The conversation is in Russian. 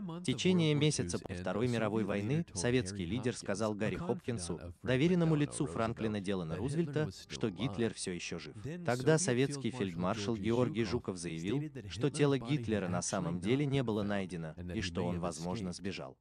В течение месяца по Второй мировой войны советский лидер сказал Гарри Хопкинсу, доверенному лицу Франклина Делана Рузвельта, что Гитлер все еще жив. Тогда советский фельдмаршал Георгий Жуков заявил, что тело Гитлера на самом деле не было найдено и что он, возможно, сбежал.